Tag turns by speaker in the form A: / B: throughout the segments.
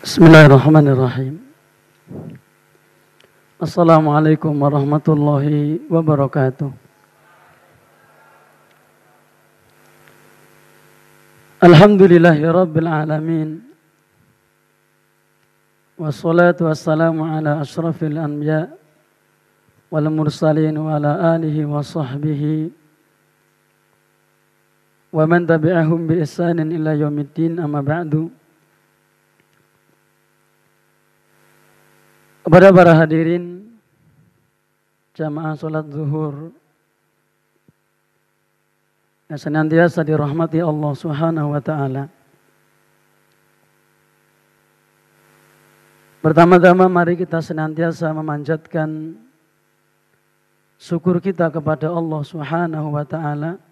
A: بسم الله الرحمن الرحيم السلام عليكم ورحمة الله وبركاته الحمد لله رب العالمين والصلاة والسلام على أشرف الأنبياء والمرسلين وعلى آله وصحبه ومن تبعهم بإحسان إلى يوم الدين أما بعد Kepada para hadirin jamaah sholat zuhur yang senantiasa dirahmati Allah Subhanahu wa taala. Pertama-tama mari kita senantiasa memanjatkan syukur kita kepada Allah Subhanahu wa taala.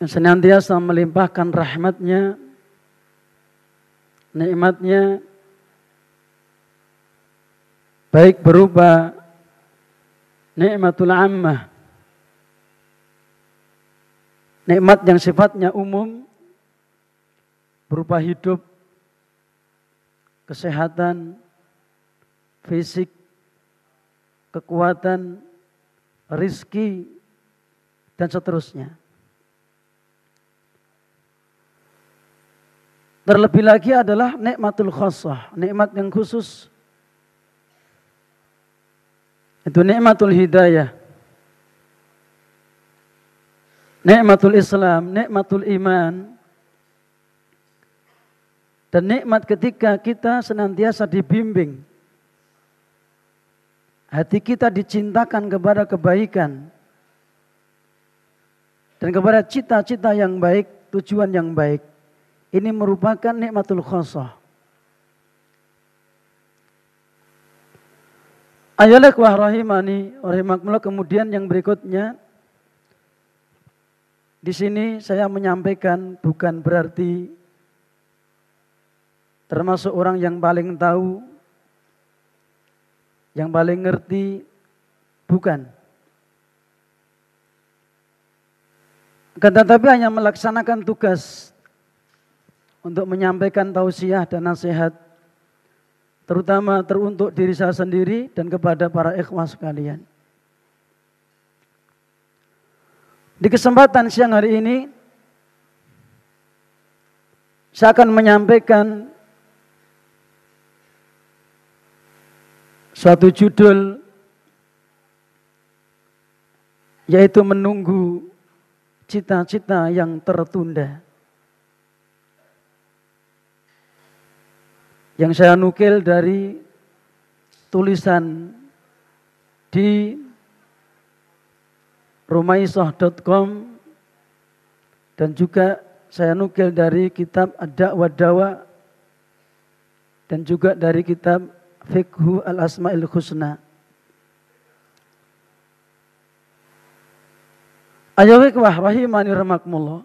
A: Yang senantiasa melimpahkan rahmatnya nya nikmatnya baik berupa nikmatul ammah nikmat yang sifatnya umum berupa hidup kesehatan fisik kekuatan rizki dan seterusnya Terlebih lagi adalah nikmatul khasah, nikmat yang khusus. Itu nikmatul hidayah. Nikmatul Islam, nikmatul iman. Dan nikmat ketika kita senantiasa dibimbing. Hati kita dicintakan kepada kebaikan. Dan kepada cita-cita yang baik, tujuan yang baik. Ini merupakan nikmatul khasah. Ayolah kuah rahimani, rahimakumullah. Kemudian yang berikutnya, di sini saya menyampaikan bukan berarti termasuk orang yang paling tahu, yang paling ngerti, bukan. Akan tetapi hanya melaksanakan tugas untuk menyampaikan tausiah dan nasihat terutama teruntuk diri saya sendiri dan kepada para ikhwah sekalian. Di kesempatan siang hari ini saya akan menyampaikan suatu judul yaitu menunggu cita-cita yang tertunda. yang saya nukil dari tulisan di rumaisoh.com dan juga saya nukil dari kitab Ad-Da'wa Dawa dan juga dari kitab fikhu Al-Asma'il Husna. Ayo rahimani remakmullah.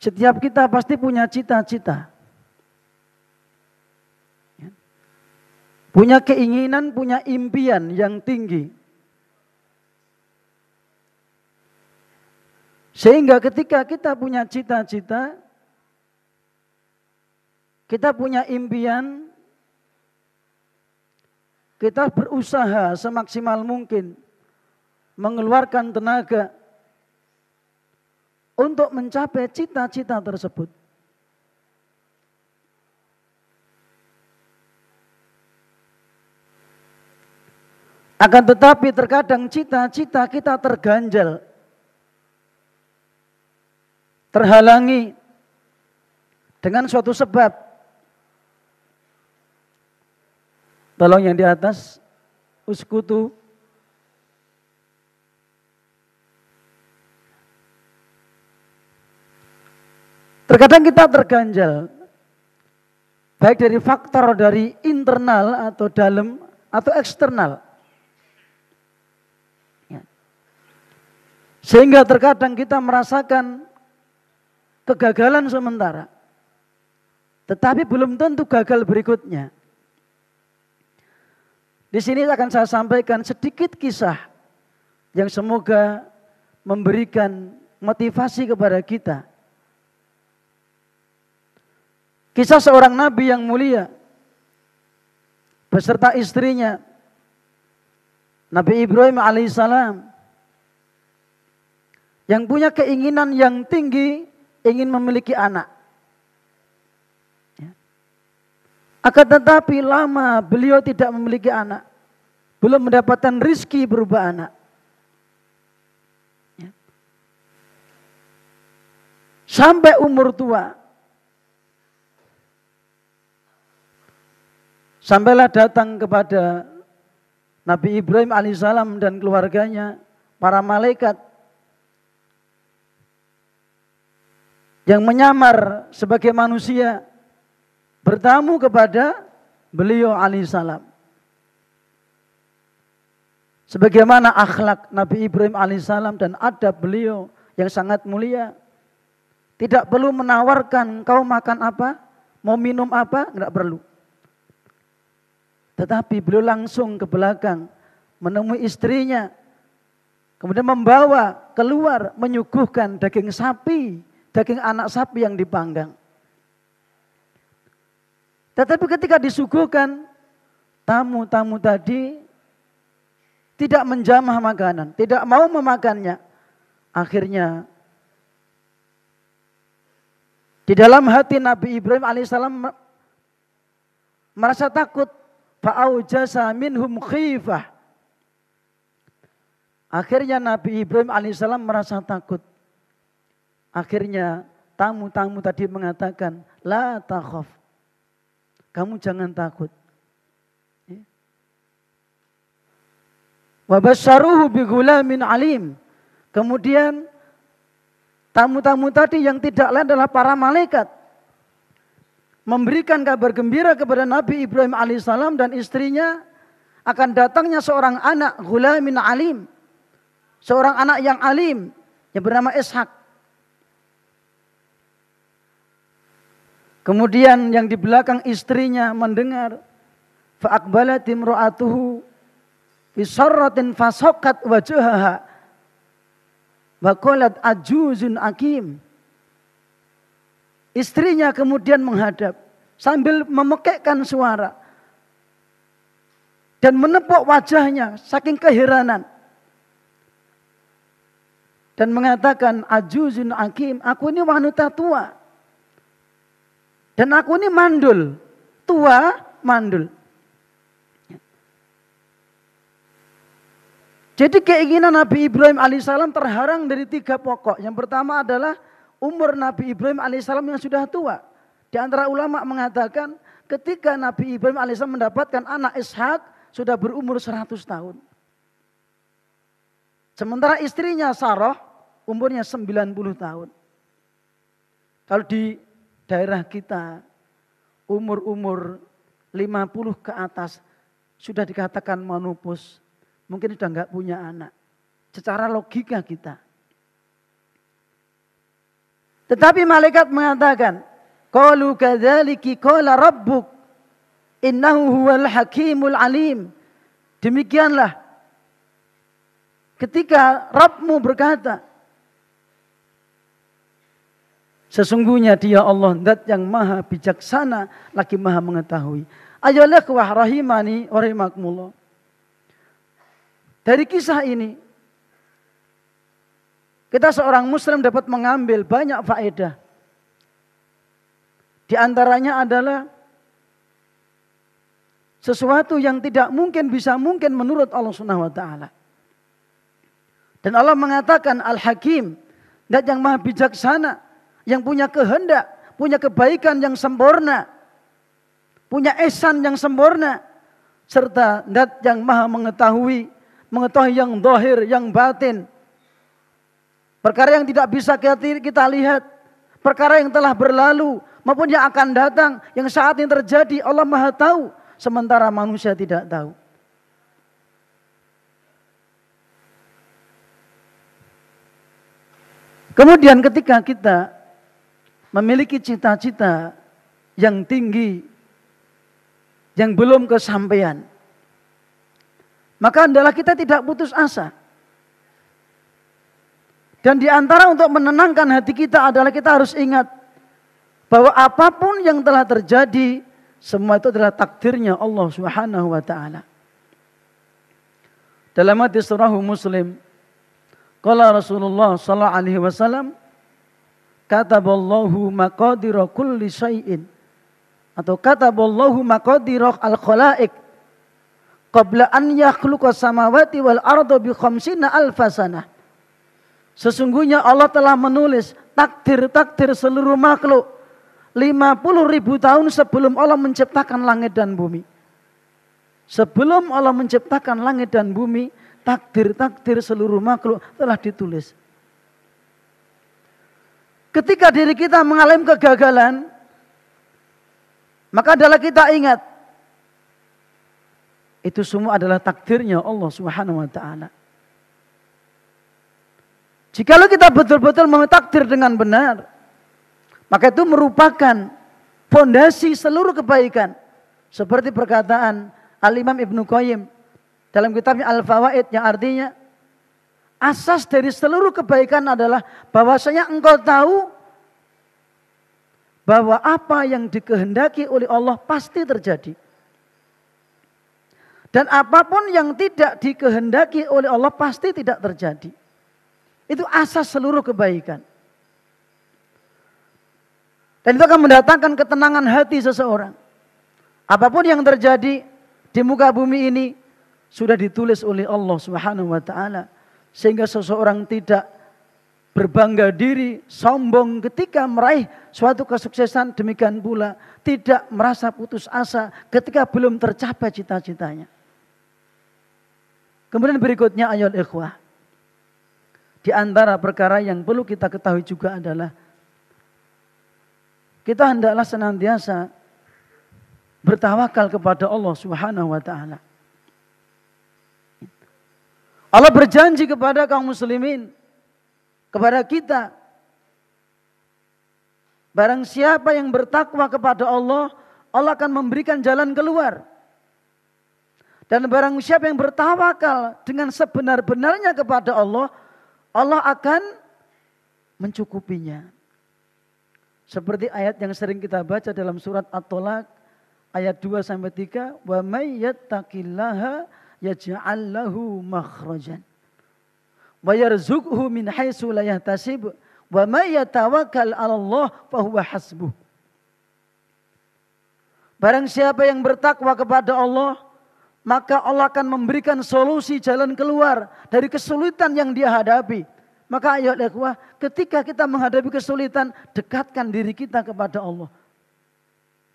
A: Setiap kita pasti punya cita-cita. Punya keinginan, punya impian yang tinggi. Sehingga ketika kita punya cita-cita, kita punya impian, kita berusaha semaksimal mungkin mengeluarkan tenaga untuk mencapai cita-cita tersebut. Akan tetapi terkadang cita-cita kita terganjal, terhalangi dengan suatu sebab. Tolong yang di atas, uskutu. Terkadang kita terganjal, baik dari faktor dari internal atau dalam atau eksternal. Sehingga terkadang kita merasakan kegagalan sementara. Tetapi belum tentu gagal berikutnya. Di sini akan saya sampaikan sedikit kisah yang semoga memberikan motivasi kepada kita. Kisah seorang nabi yang mulia beserta istrinya Nabi Ibrahim alaihissalam yang punya keinginan yang tinggi ingin memiliki anak. Ya. Akan tetapi lama beliau tidak memiliki anak. Belum mendapatkan rizki berubah anak. Ya. Sampai umur tua. Sampailah datang kepada Nabi Ibrahim alaihissalam dan keluarganya, para malaikat yang menyamar sebagai manusia bertamu kepada beliau alaihissalam. Sebagaimana akhlak Nabi Ibrahim alaihissalam dan adab beliau yang sangat mulia. Tidak perlu menawarkan kau makan apa, mau minum apa, enggak perlu. Tetapi beliau langsung ke belakang menemui istrinya. Kemudian membawa keluar menyuguhkan daging sapi daging anak sapi yang dipanggang. Tetapi ketika disuguhkan, tamu-tamu tadi tidak menjamah makanan, tidak mau memakannya. Akhirnya di dalam hati Nabi Ibrahim alaihissalam merasa takut. Fa'aujasa minhum khifah. Akhirnya Nabi Ibrahim alaihissalam merasa takut. Akhirnya tamu-tamu tadi mengatakan, La takhaf. Kamu jangan takut. Ya. Wabasyaruhu bigulamin alim. Kemudian tamu-tamu tadi yang tidak lain adalah para malaikat. Memberikan kabar gembira kepada Nabi Ibrahim alaihissalam dan istrinya akan datangnya seorang anak gula gulamin alim. Seorang anak yang alim yang bernama Ishak. Kemudian yang di belakang istrinya mendengar fasokat ajuzun akim. Istrinya kemudian menghadap sambil memekekkan suara dan menepuk wajahnya saking keheranan dan mengatakan ajuzun akim aku ini wanita tua dan aku ini mandul, tua mandul. Jadi keinginan Nabi Ibrahim alaihissalam terharang dari tiga pokok. Yang pertama adalah umur Nabi Ibrahim alaihissalam yang sudah tua. Di antara ulama mengatakan ketika Nabi Ibrahim alaihissalam mendapatkan anak Ishak sudah berumur 100 tahun. Sementara istrinya Sarah umurnya 90 tahun. Kalau di daerah kita umur-umur 50 ke atas sudah dikatakan manupus. Mungkin sudah nggak punya anak. Secara logika kita. Tetapi malaikat mengatakan, Qalu kadzaliki qala rabbuk innahu huwal hakimul alim. Demikianlah ketika Rabbmu berkata, Sesungguhnya dia Allah dat yang maha bijaksana lagi maha mengetahui. Ayolah kuah rahimani warimakumullah. Dari kisah ini, kita seorang muslim dapat mengambil banyak faedah. Di antaranya adalah sesuatu yang tidak mungkin bisa mungkin menurut Allah Subhanahu wa taala. Dan Allah mengatakan Al-Hakim, dat yang maha bijaksana yang punya kehendak, punya kebaikan yang sempurna, punya esan yang sempurna, serta dat yang maha mengetahui, mengetahui yang dohir, yang batin. Perkara yang tidak bisa kita lihat, perkara yang telah berlalu, maupun yang akan datang, yang saat ini terjadi, Allah Maha tahu, sementara manusia tidak tahu. Kemudian ketika kita memiliki cita-cita yang tinggi yang belum kesampaian. Maka adalah kita tidak putus asa. Dan di antara untuk menenangkan hati kita adalah kita harus ingat bahwa apapun yang telah terjadi semua itu adalah takdirnya Allah Subhanahu wa taala. Dalam hadis Muslim, kala Rasulullah sallallahu alaihi wasallam, kataballahu maqadira kulli syai'in atau kataballahu maqadira al-khalaiq qabla an yakhluqa samawati wal arda bi khamsina alfasana Sesungguhnya Allah telah menulis takdir-takdir seluruh makhluk 50 ribu tahun sebelum Allah menciptakan langit dan bumi. Sebelum Allah menciptakan langit dan bumi, takdir-takdir seluruh makhluk telah ditulis. Ketika diri kita mengalami kegagalan, maka adalah kita ingat itu semua adalah takdirnya Allah Subhanahu wa taala. Jikalau kita betul-betul memetakdir dengan benar, maka itu merupakan fondasi seluruh kebaikan. Seperti perkataan Al-Imam Ibnu Qayyim dalam kitabnya Al-Fawaid yang artinya asas dari seluruh kebaikan adalah bahwasanya engkau tahu bahwa apa yang dikehendaki oleh Allah pasti terjadi. Dan apapun yang tidak dikehendaki oleh Allah pasti tidak terjadi. Itu asas seluruh kebaikan. Dan itu akan mendatangkan ketenangan hati seseorang. Apapun yang terjadi di muka bumi ini sudah ditulis oleh Allah Subhanahu wa taala sehingga seseorang tidak berbangga diri, sombong ketika meraih suatu kesuksesan. Demikian pula tidak merasa putus asa ketika belum tercapai cita-citanya. Kemudian berikutnya ayat ikhwah. Di antara perkara yang perlu kita ketahui juga adalah kita hendaklah senantiasa bertawakal kepada Allah Subhanahu wa taala. Allah berjanji kepada kaum muslimin, kepada kita. Barang siapa yang bertakwa kepada Allah, Allah akan memberikan jalan keluar. Dan barang siapa yang bertawakal dengan sebenar-benarnya kepada Allah, Allah akan mencukupinya. Seperti ayat yang sering kita baca dalam surat At-Tolak ayat 2 sampai 3, "Wa may yattaqillaha yaj'al lahu makhrajan wa yarzuqhu min haitsu la yahtasib wa may yatawakkal 'ala Allah fa huwa hasbuh. Barang siapa yang bertakwa kepada Allah, maka Allah akan memberikan solusi jalan keluar dari kesulitan yang dia hadapi. Maka ayo ikhwah, ketika kita menghadapi kesulitan, dekatkan diri kita kepada Allah.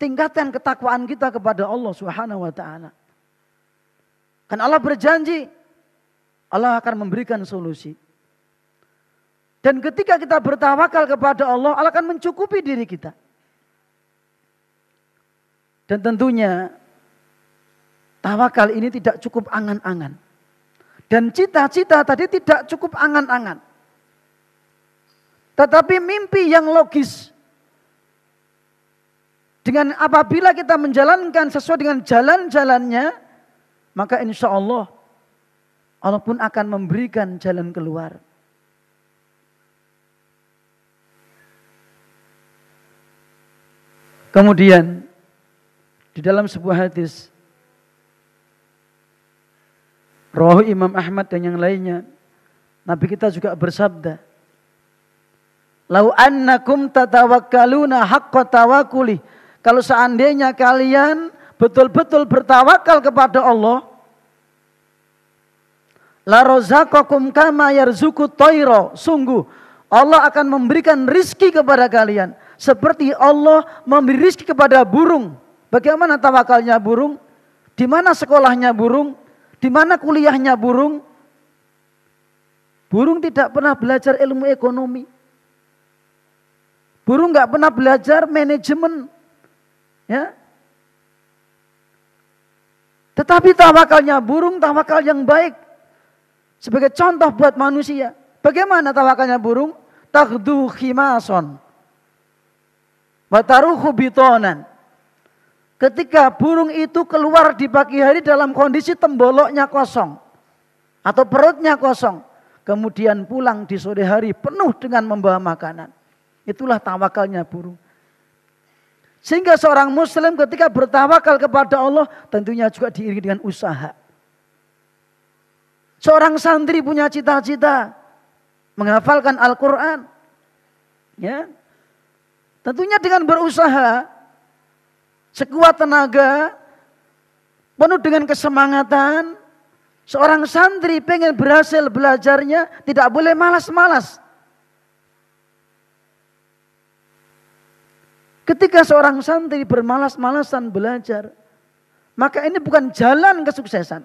A: Tingkatkan ketakwaan kita kepada Allah Subhanahu wa taala. Kan Allah berjanji Allah akan memberikan solusi. Dan ketika kita bertawakal kepada Allah, Allah akan mencukupi diri kita. Dan tentunya tawakal ini tidak cukup angan-angan. Dan cita-cita tadi tidak cukup angan-angan. Tetapi mimpi yang logis. Dengan apabila kita menjalankan sesuai dengan jalan-jalannya, maka insya Allah Allah pun akan memberikan jalan keluar. Kemudian di dalam sebuah hadis Rohu Imam Ahmad dan yang lainnya Nabi kita juga bersabda Lau annakum tatawakkaluna haqqa kalau seandainya kalian betul-betul bertawakal kepada Allah, la rozakokum kama yarzuku toiro. Sungguh Allah akan memberikan rizki kepada kalian. Seperti Allah memberi rizki kepada burung. Bagaimana tawakalnya burung? Di mana sekolahnya burung? Di mana kuliahnya burung? Burung tidak pernah belajar ilmu ekonomi. Burung nggak pernah belajar manajemen. Ya, tetapi tawakalnya burung tawakal yang baik. Sebagai contoh buat manusia. Bagaimana tawakalnya burung? Taghdu khimason. Wataruhu bitonan. Ketika burung itu keluar di pagi hari dalam kondisi temboloknya kosong. Atau perutnya kosong. Kemudian pulang di sore hari penuh dengan membawa makanan. Itulah tawakalnya burung. Sehingga seorang muslim ketika bertawakal kepada Allah tentunya juga diiringi dengan usaha. Seorang santri punya cita-cita menghafalkan Al-Qur'an. Ya. Tentunya dengan berusaha sekuat tenaga, penuh dengan kesemangatan, seorang santri pengen berhasil belajarnya tidak boleh malas-malas. Ketika seorang santri bermalas-malasan belajar, maka ini bukan jalan kesuksesan.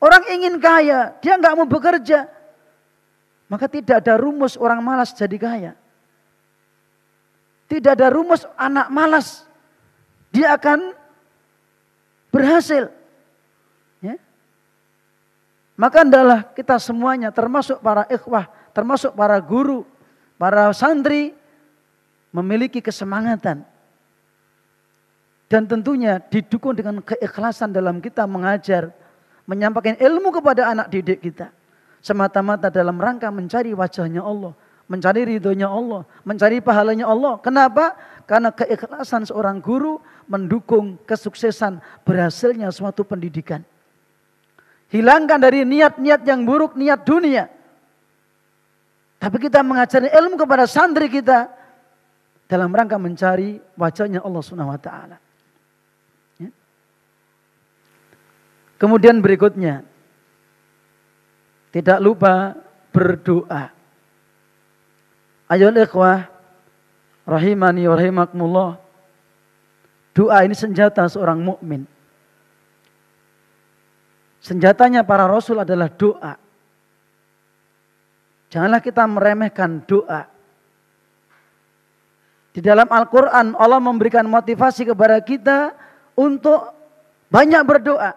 A: Orang ingin kaya, dia nggak mau bekerja, maka tidak ada rumus orang malas jadi kaya. Tidak ada rumus anak malas, dia akan berhasil. Ya. Maka adalah kita semuanya, termasuk para ikhwah, termasuk para guru, para santri, memiliki kesemangatan. Dan tentunya didukung dengan keikhlasan dalam kita mengajar, menyampaikan ilmu kepada anak didik kita. Semata-mata dalam rangka mencari wajahnya Allah, mencari ridhonya Allah, mencari pahalanya Allah. Kenapa? Karena keikhlasan seorang guru mendukung kesuksesan berhasilnya suatu pendidikan. Hilangkan dari niat-niat yang buruk, niat dunia. Tapi kita mengajari ilmu kepada santri kita, dalam rangka mencari wajahnya Allah Subhanahu wa taala. Ya. Kemudian berikutnya tidak lupa berdoa. Ayo ikhwah rahimani wa rahimakumullah. Doa ini senjata seorang mukmin. Senjatanya para rasul adalah doa. Janganlah kita meremehkan doa. Di dalam Al-Quran Allah memberikan motivasi kepada kita untuk banyak berdoa.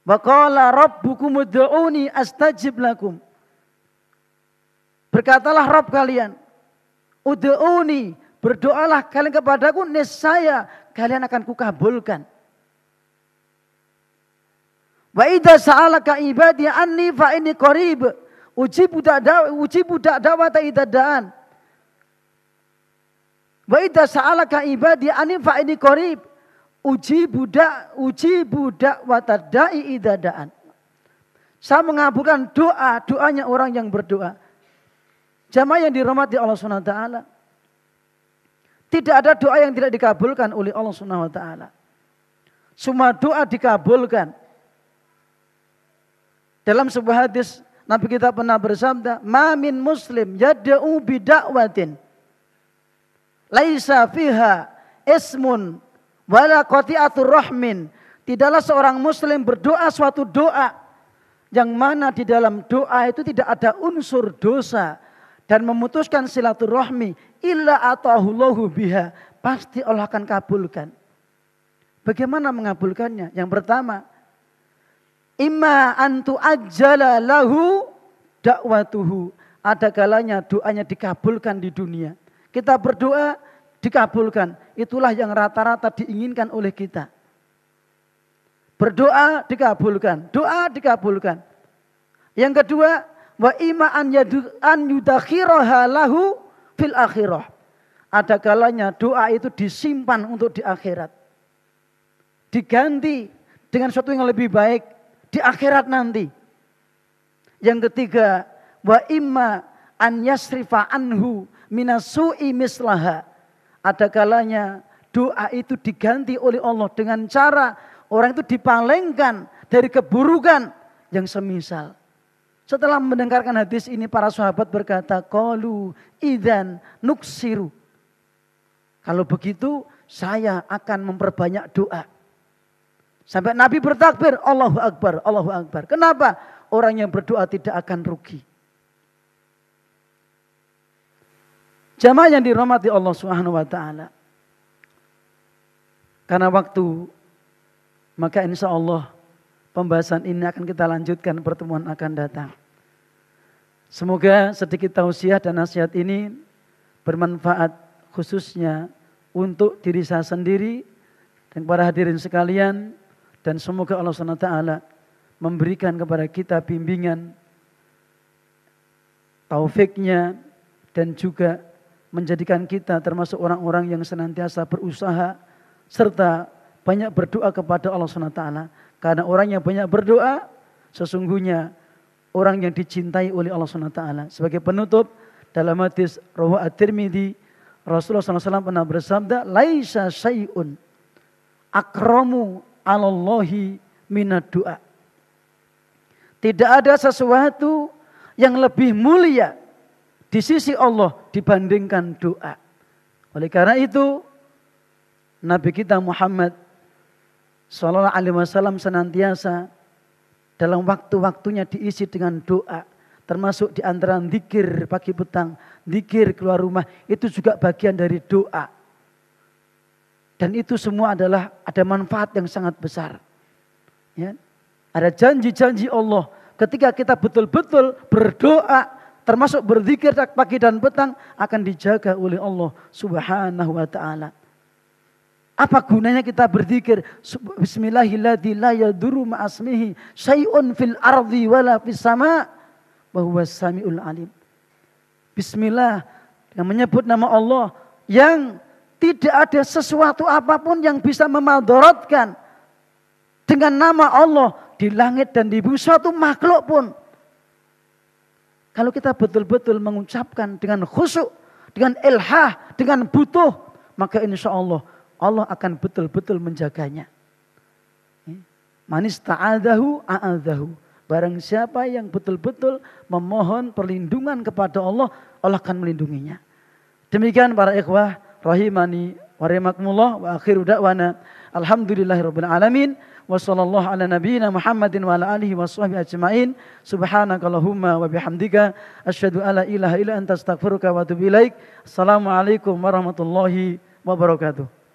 A: Waqala rabbukum ud'uni astajib lakum. Berkatalah Rabb kalian, ud'uni, berdoalah kalian kepadaku nesaya kalian akan kukabulkan. Wa idza sa'alaka ibadi anni fa inni qarib. budak da'wa budak da'wa ta'idadaan. Wa idza sa'alaka ibadi ani fa ini qarib. Uji budak, uji budak tadai idadaan. Saya mengabulkan doa, doanya orang yang berdoa. Jamaah yang dirahmati Allah Subhanahu wa taala. Tidak ada doa yang tidak dikabulkan oleh Allah Subhanahu wa taala. Semua doa dikabulkan. Dalam sebuah hadis Nabi kita pernah bersabda, "Mamin muslim yad'u bidakwatin." Laisa fiha ismun wala qati'atur rahmin. Tidaklah seorang muslim berdoa suatu doa yang mana di dalam doa itu tidak ada unsur dosa dan memutuskan silaturahmi illa atahullahu biha pasti Allah akan kabulkan. Bagaimana mengabulkannya? Yang pertama, imma antu ajjala lahu dakwatuhu. Ada kalanya doanya dikabulkan di dunia. Kita berdoa dikabulkan. Itulah yang rata-rata diinginkan oleh kita. Berdoa dikabulkan, doa dikabulkan. Yang kedua, wa ima an an yudakhiraha lahu fil akhirah. Ada kalanya doa itu disimpan untuk di akhirat. Diganti dengan sesuatu yang lebih baik di akhirat nanti. Yang ketiga, wa imma an yasrifa anhu minasui mislaha. Ada kalanya doa itu diganti oleh Allah dengan cara orang itu dipalingkan dari keburukan yang semisal. Setelah mendengarkan hadis ini para sahabat berkata, "Qalu idan nuksiru." Kalau begitu saya akan memperbanyak doa. Sampai Nabi bertakbir, Allahu Akbar, Allahu Akbar. Kenapa? Orang yang berdoa tidak akan rugi. Jamaah yang dirahmati Allah Subhanahu wa taala. Karena waktu maka insya Allah pembahasan ini akan kita lanjutkan pertemuan akan datang. Semoga sedikit tausiah dan nasihat ini bermanfaat khususnya untuk diri saya sendiri dan para hadirin sekalian dan semoga Allah SWT memberikan kepada kita bimbingan taufiknya dan juga menjadikan kita termasuk orang-orang yang senantiasa berusaha serta banyak berdoa kepada Allah SWT. Karena orang yang banyak berdoa sesungguhnya orang yang dicintai oleh Allah SWT. Sebagai penutup dalam hadis rawi At-Tirmidzi Rasulullah SAW pernah bersabda, Laisa syai'un akramu alallahi minad doa. Tidak ada sesuatu yang lebih mulia di sisi Allah dibandingkan doa. Oleh karena itu, Nabi kita Muhammad Sallallahu Alaihi Wasallam senantiasa dalam waktu-waktunya diisi dengan doa. Termasuk di antara zikir pagi petang, zikir keluar rumah, itu juga bagian dari doa. Dan itu semua adalah ada manfaat yang sangat besar. Ya. Ada janji-janji Allah ketika kita betul-betul berdoa termasuk berzikir pagi dan petang akan dijaga oleh Allah Subhanahu wa taala. Apa gunanya kita berzikir Bismillahirrahmanirrahim fil ardi wala fis sama bahwa samiul alim. Bismillah yang menyebut nama Allah yang tidak ada sesuatu apapun yang bisa memadaratkan dengan nama Allah di langit dan di bumi suatu makhluk pun kalau kita betul-betul mengucapkan dengan khusyuk, dengan ilhah, dengan butuh, maka insya Allah Allah akan betul-betul menjaganya. Eh, manis ta'adahu a'adahu. Barang siapa yang betul-betul memohon perlindungan kepada Allah, Allah akan melindunginya. Demikian para ikhwah rahimani wa rahimakumullah wa akhiru da'wana Alhamdulillahirrahmanirrahim. Wassalamu'alaikum warahmatullahi wabarakatuh.